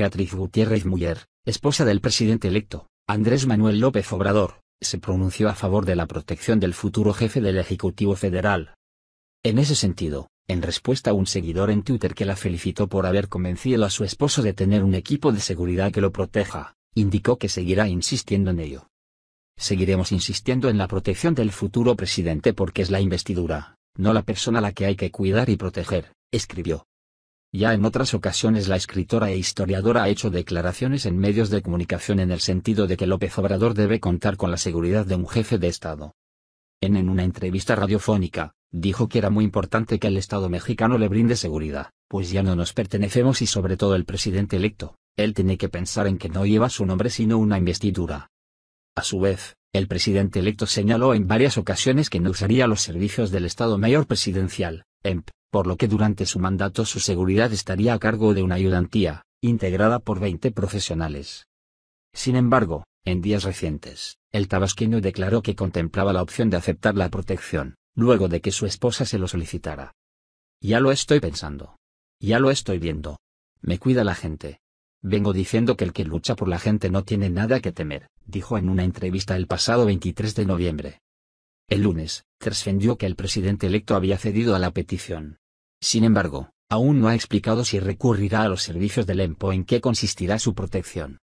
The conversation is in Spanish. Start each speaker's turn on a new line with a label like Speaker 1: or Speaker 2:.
Speaker 1: Beatriz Gutiérrez Muller, esposa del presidente electo, Andrés Manuel López Obrador, se pronunció a favor de la protección del futuro jefe del Ejecutivo Federal. En ese sentido, en respuesta a un seguidor en Twitter que la felicitó por haber convencido a su esposo de tener un equipo de seguridad que lo proteja, indicó que seguirá insistiendo en ello. Seguiremos insistiendo en la protección del futuro presidente porque es la investidura, no la persona a la que hay que cuidar y proteger, escribió. Ya en otras ocasiones la escritora e historiadora ha hecho declaraciones en medios de comunicación en el sentido de que López Obrador debe contar con la seguridad de un jefe de Estado. En, una entrevista radiofónica, dijo que era muy importante que el Estado mexicano le brinde seguridad, pues ya no nos pertenecemos y sobre todo el presidente electo, él tiene que pensar en que no lleva su nombre sino una investidura. A su vez, el presidente electo señaló en varias ocasiones que no usaría los servicios del Estado Mayor Presidencial, EMP, por lo que durante su mandato su seguridad estaría a cargo de una ayudantía, integrada por 20 profesionales. Sin embargo, en días recientes, el tabasqueño declaró que contemplaba la opción de aceptar la protección, luego de que su esposa se lo solicitara. Ya lo estoy pensando. Ya lo estoy viendo. Me cuida la gente. Vengo diciendo que el que lucha por la gente no tiene nada que temer, dijo en una entrevista el pasado 23 de noviembre. El lunes, trascendió que el presidente electo había cedido a la petición, sin embargo, aún no ha explicado si recurrirá a los servicios del EMPO en qué consistirá su protección.